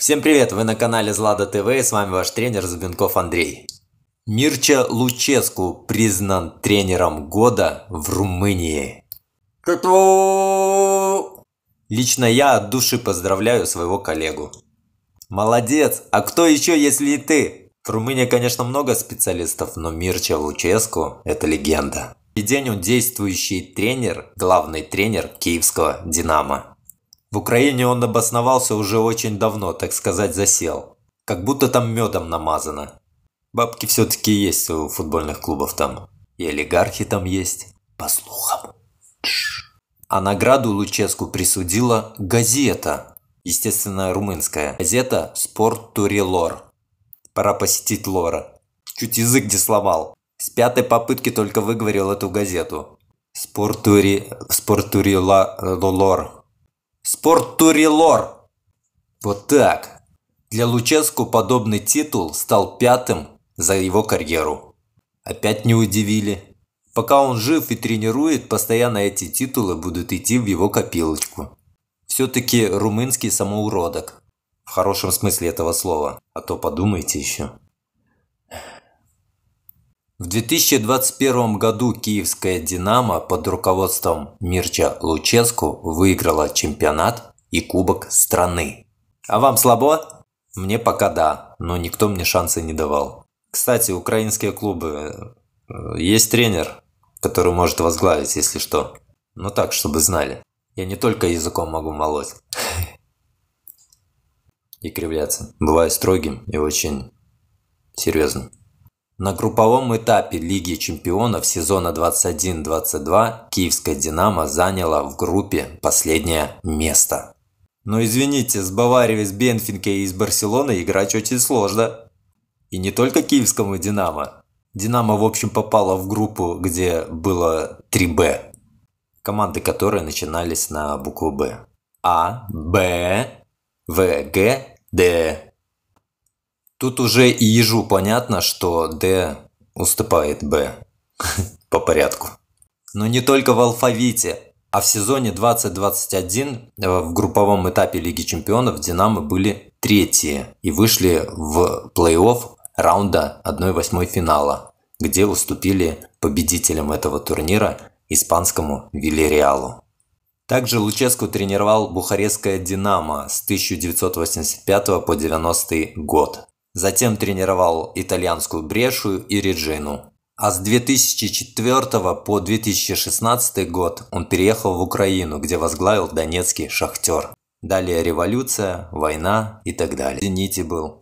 Всем привет, вы на канале Злада ТВ и с вами ваш тренер Зубенков Андрей. Мирча Луческу признан тренером года в Румынии. Лично я от души поздравляю своего коллегу. Молодец, а кто еще, если и ты? В Румынии, конечно, много специалистов, но Мирча Луческу – это легенда. И день он действующий тренер, главный тренер киевского «Динамо». В Украине он обосновался уже очень давно, так сказать, засел. Как будто там медом намазано. Бабки все-таки есть у футбольных клубов там. И олигархи там есть. По слухам. А награду Луческу присудила газета. Естественно, румынская. Газета «Спорт Тури Лор». Пора посетить Лора. Чуть язык не сломал. С пятой попытки только выговорил эту газету. «Спорт Тури... Спорт Тури Ла... Лор» спорт Вот так. Для Луческу подобный титул стал пятым за его карьеру. Опять не удивили. Пока он жив и тренирует, постоянно эти титулы будут идти в его копилочку. Все-таки румынский самоуродок. В хорошем смысле этого слова. А то подумайте еще. В 2021 году киевская «Динамо» под руководством Мирча Луческу выиграла чемпионат и Кубок страны. А вам слабо? Мне пока да, но никто мне шансы не давал. Кстати, украинские клубы. Э, есть тренер, который может возглавить, если что. Ну так, чтобы знали. Я не только языком могу молоть. И кривляться. Бываю строгим и очень серьезным. На групповом этапе Лиги чемпионов сезона 21-22 киевская «Динамо» заняла в группе последнее место. Но извините, с Баварией, с Бенфинкой и с Барселоной играть очень сложно. И не только киевскому «Динамо». «Динамо», в общем, попало в группу, где было Б, команды которые начинались на букву «Б». А, Б, В, Г, Д. Тут уже и ежу понятно, что Д уступает Б по порядку. Но не только в алфавите, а в сезоне 2021 э, в групповом этапе Лиги Чемпионов «Динамо» были третьи и вышли в плей-офф раунда 1-8 финала, где уступили победителям этого турнира испанскому Вильяреалу. Также Луческу тренировал бухарестское «Динамо» с 1985 по 90 год. Затем тренировал итальянскую Брешу и Реджину. А с 2004 по 2016 год он переехал в Украину, где возглавил Донецкий шахтер. Далее революция, война и так далее. В был.